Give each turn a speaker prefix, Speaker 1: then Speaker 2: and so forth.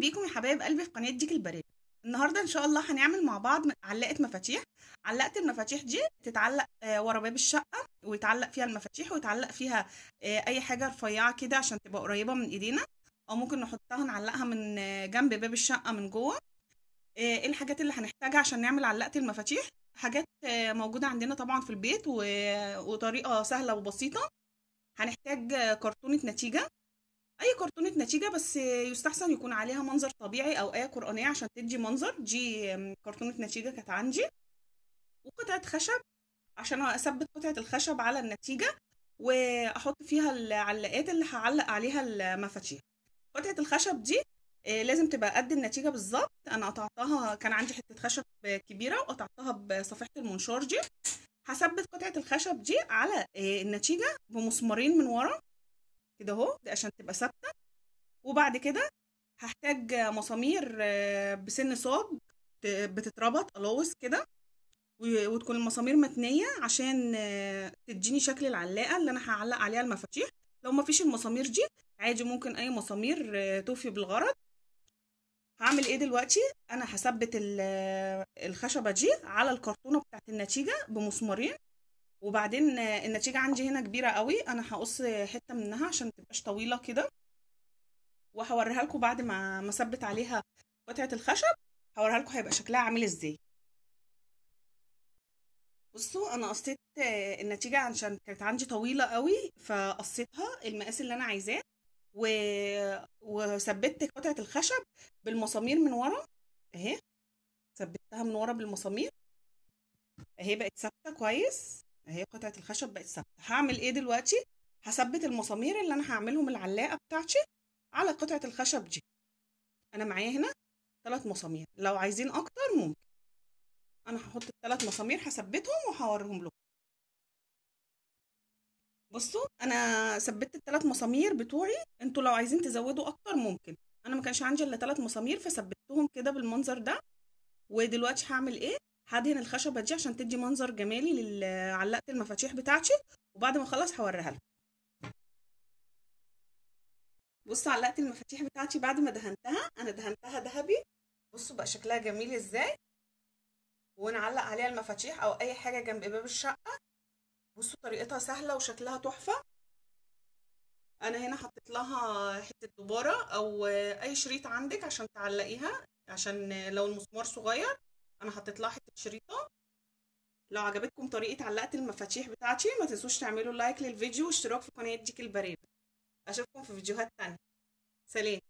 Speaker 1: بيكم يا حبايب قلبي في قناه ديك البريد النهارده ان شاء الله هنعمل مع بعض علقه مفاتيح علقه المفاتيح دي تتعلق آه، ورا باب الشقه ويتعلق فيها المفاتيح ويتعلق فيها آه، اي حاجه رفيعه كده عشان تبقى قريبه من ايدينا او ممكن نحطها نعلقها من آه، جنب باب الشقه من جوه ايه الحاجات اللي هنحتاجها عشان نعمل علقه المفاتيح حاجات موجوده عندنا طبعا في البيت وطريقه سهله وبسيطه هنحتاج كرتونه نتيجه اي كرتونة نتيجة بس يستحسن يكون عليها منظر طبيعي او آية قرآنية عشان تدي منظر دي كرتونة نتيجة كانت عندي وقطعة خشب عشان اثبت قطعة الخشب على النتيجة واحط فيها العلاقات اللي هعلق عليها المفاتيح قطعة الخشب دي آه، لازم تبقى قد النتيجة بالظبط أنا قطعتها كان عندي حتة خشب كبيرة وقطعتها بصفيحة المنشار دي هثبت قطعة الخشب دي على آه، النتيجة بمسمارين من ورا كده اهو دي عشان تبقى ثابته وبعد كده هحتاج مسامير آه، بسن صاج بتتربط الوز كده وتكون المسامير متنيه عشان آه، تديني شكل العلاقه اللي انا هعلق عليها المفاتيح لو مفيش المسامير دي عادي ممكن اي مسامير آه، توفي بالغرض هعمل ايه دلوقتي انا هثبت الخشبه دي على الكرتونه بتاعت النتيجه بمسمارين وبعدين النتيجة عندي هنا كبيرة قوي انا هقص حتة منها عشان تبقاش طويلة كده وهوريها لكم بعد ما مثبت اثبت عليها قطعة الخشب هوريها لكم هيبقى شكلها عامل ازاي بصوا انا قصيت النتيجة عشان كانت عندي طويلة قوي فقصيتها المقاس اللي انا عايزاه و... وثبتت قطعة الخشب بالمسامير من ورا اهي ثبتها من ورا بالمسامير اهي بقت ثابتة كويس اهي قطعه الخشب بقت ثابته هعمل ايه دلوقتي هثبت المسامير اللي انا هعملهم العلاقه بتاعتي على قطعه الخشب دي انا معايا هنا ثلاث مسامير لو عايزين اكتر ممكن انا هحط الثلاث مسامير هثبتهم وهوريهم لكم بصوا انا ثبتت الثلاث مسامير بتوعي انتوا لو عايزين تزودوا اكتر ممكن انا ما كانش عندي الا ثلاث مسامير فثبتهم كده بالمنظر ده ودلوقتي هعمل ايه هدهن الخشبه دي عشان تدي منظر جمالي لعلقة المفاتيح بتاعتي وبعد ما اخلص هوريها لكم بصوا علقت المفاتيح بتاعتي بعد ما دهنتها انا دهنتها ذهبي بصوا بقى شكلها جميل ازاي ونعلق عليها المفاتيح او اي حاجه جنب باب الشقه بصوا طريقتها سهله وشكلها تحفه انا هنا حطيت لها حته دبارة او اي شريط عندك عشان تعلقيها عشان لو المسمار صغير انا حطيت لها حته شريطه لو عجبتكم طريقه علقه المفاتيح بتاعتي ما تنسوش تعملوا لايك للفيديو واشتراك في قناه ديك البريد اشوفكم في فيديوهات تانية سلام